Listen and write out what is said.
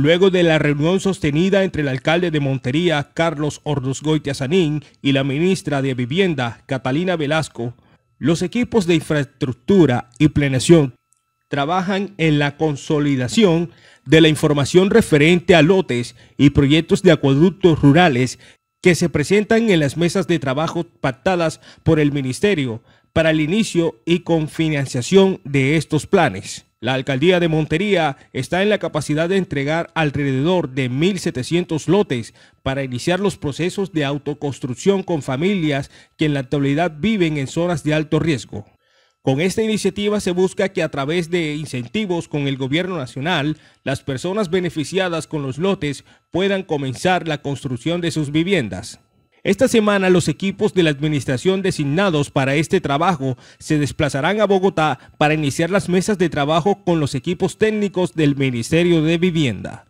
Luego de la reunión sostenida entre el alcalde de Montería, Carlos Ordosgoitia Sanín, y la ministra de Vivienda, Catalina Velasco, los equipos de infraestructura y planeación trabajan en la consolidación de la información referente a lotes y proyectos de acueductos rurales que se presentan en las mesas de trabajo pactadas por el Ministerio para el inicio y con financiación de estos planes. La alcaldía de Montería está en la capacidad de entregar alrededor de 1.700 lotes para iniciar los procesos de autoconstrucción con familias que en la actualidad viven en zonas de alto riesgo. Con esta iniciativa se busca que a través de incentivos con el gobierno nacional, las personas beneficiadas con los lotes puedan comenzar la construcción de sus viviendas. Esta semana los equipos de la administración designados para este trabajo se desplazarán a Bogotá para iniciar las mesas de trabajo con los equipos técnicos del Ministerio de Vivienda.